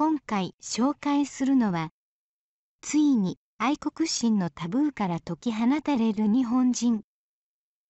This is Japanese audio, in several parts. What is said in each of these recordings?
今回紹介するのはついに愛国心のタブーから解き放たれる日本人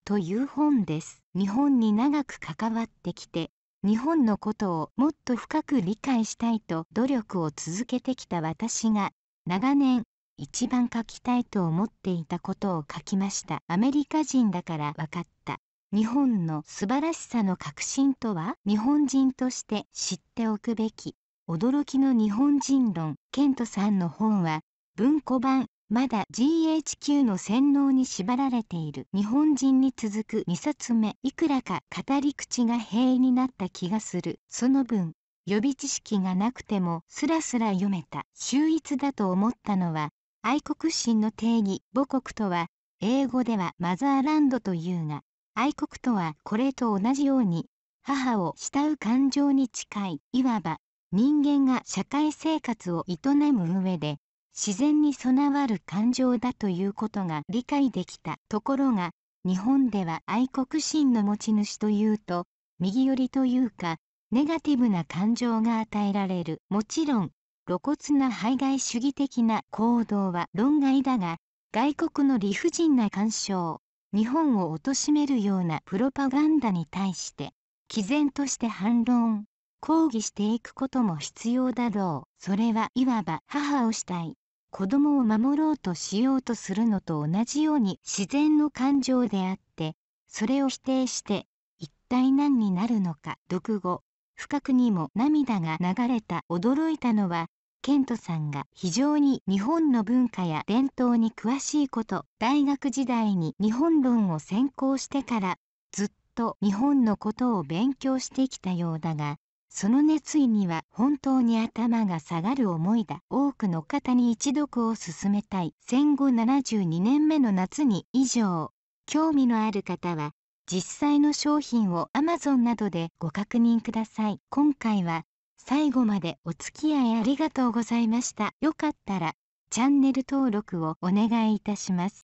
という本です日本に長く関わってきて日本のことをもっと深く理解したいと努力を続けてきた私が長年一番書きたいと思っていたことを書きましたアメリカ人だから分かった日本の素晴らしさの核心とは日本人として知っておくべき驚きの日本人論ケントさんの本は文庫版まだ GHQ の洗脳に縛られている日本人に続く2冊目いくらか語り口が平易になった気がするその分予備知識がなくてもスラスラ読めた秀逸だと思ったのは愛国心の定義母国とは英語ではマザーランドというが愛国とはこれと同じように母を慕う感情に近いいわば人間が社会生活を営む上で自然に備わる感情だということが理解できたところが日本では愛国心の持ち主というと右寄りというかネガティブな感情が与えられるもちろん露骨な排外主義的な行動は論外だが外国の理不尽な干渉日本を貶めるようなプロパガンダに対して毅然として反論抗議していくことも必要だろう。それはいわば母をしたい。子供を守ろうとしようとするのと同じように自然の感情であって、それを否定して一体何になるのか。読後、深くにも涙が流れた驚いたのは、ケントさんが非常に日本の文化や伝統に詳しいこと、大学時代に日本論を専攻してから、ずっと日本のことを勉強してきたようだが、その熱意には本当に頭が下がる思いだ多くの方に一読を勧めたい戦後72年目の夏に以上興味のある方は実際の商品を Amazon などでご確認ください今回は最後までお付き合いありがとうございましたよかったらチャンネル登録をお願いいたします